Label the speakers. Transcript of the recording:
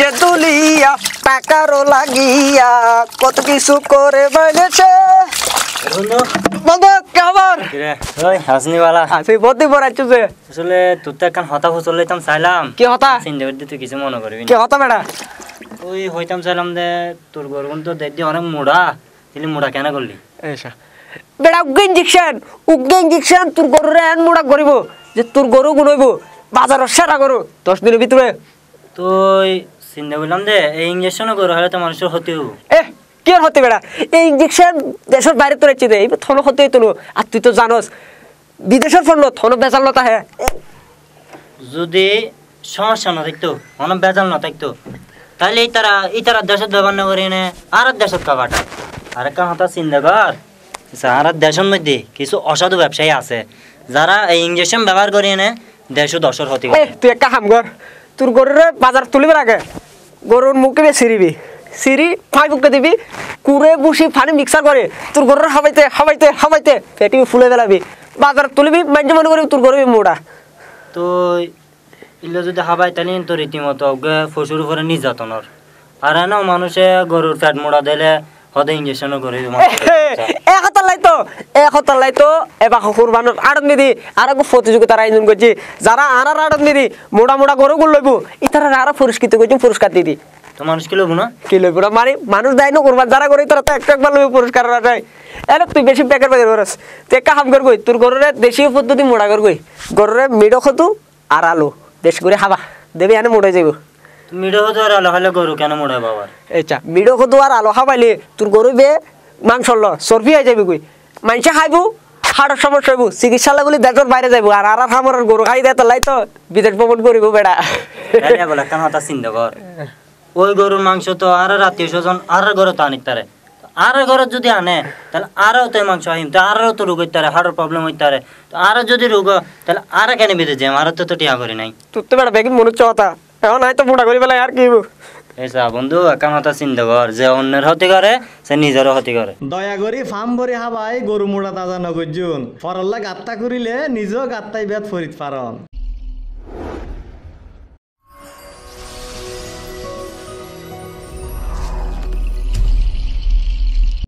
Speaker 1: যে দুলিয়া টাকারও লাগিয়া কত কিছু করে বেড়েছে তোর মোড়া
Speaker 2: তুই মোড়া কেন করলি বেড়া উগ্গে
Speaker 1: ইঞ্জেকশন উগ্গে ইঞ্জেকশন তোর গরুরে এন মোড়া যে তোর গরু গুণইব বাজারের সেরা গরু দশ দিনের ভিতরে
Speaker 2: তুই যে এই হলে তো মানুষের ক্ষতি হবো
Speaker 1: বেড়া এই ইঞ্জেকশন দেশের বাইরে তো থন আর তুই তো জানোস বিদেশের ফোন থন
Speaker 2: যদি সমস্যা না থাকতো বেজাল না থাকতো তাহলে এই তারা এই তারা দেশের ব্যবহার না আর দেশের কাবাটা আর একটা চিন্তা কর আচ্ছা, দেশের মধ্যে কিছু অসাধু ব্যবসায়ী আছে যারা এই ইঞ্জেকশন ব্যবহার করে এনে দেশ দশর হতে
Speaker 1: তুই একটা হাম কর তোর গরুর বাজার তুলিবার আগে গরুর মুখে সিরিবি সিরি ফাই মুখে দিবি কুড়ে বুসি ফানি মিক্সার করে তোর গরুর হাবাইতে হাবাইতে হাবাইতে ফেটিবি ফুলে ফেলাবি বাজার তুলিবি মাইন্ডে মনে করবি তোর গরুবি মোড়া
Speaker 2: তো ইলে যদি হাবাই তাহলে তো রীতিমতো পশুর উপরে নির্যাতনের আর না মানুষে গরুর ফ্যাট মোড়া দিলে সদায় ইঞ্জেকশ্যনো কৰি
Speaker 1: আৰত নিদি আৰু প্ৰতিযোগিতাৰ আয়োজন কৰিছে যাৰা আৰাৰ আৰত নিদি মোটা মোটা গৰু গুল ল'ব পুৰস্কাৰ দি দি তো মানুষ কি লব না কি লব না মানে মানুষ যারা করে তো পুরস্কার এলে তুই বেশি প্যাকেট বাজার করস তুই একটা কাম কর গই তোর গরুরে দেশীয় পদ্ধতি মোড়া কর গই গরুরে মিডো খতু আর আলু দেশ করে হাবা দেবে এনে মোড়ে যাইব মিডহ দোয়ার আলো হলে মাংস ল সর্ফি মাংস তো আর আত্মীয়
Speaker 2: স্বজন আর ঘরে তো আনিত তারে আর যদি আনে তাহলে আরও তো মাংস আহিম তো আরও তো রোগ হইতে হাড়ের প্রবলেম হইতে পারে যদি রোগ তাহলে আর কেন বিদেশ যাই আরও তো টিয়া করি নাই
Speaker 1: তোর তো বেড়া বেগিন মনে হচ্ছে কথা এখন হয়তো বুড়া করি পেলাই আর কি
Speaker 2: এসা বন্ধু কামাতা চিন্তা কর যে অন্যের ক্ষতি করে সে নিজেরও ক্ষতি
Speaker 1: করে দয়া করি ফার্ম ভরে হাবাই গরু মোড়া তাজা নগর জুন ফরল্লা গাত্তা করিলে নিজেও গাত্তাই বেদ ফরিত পারন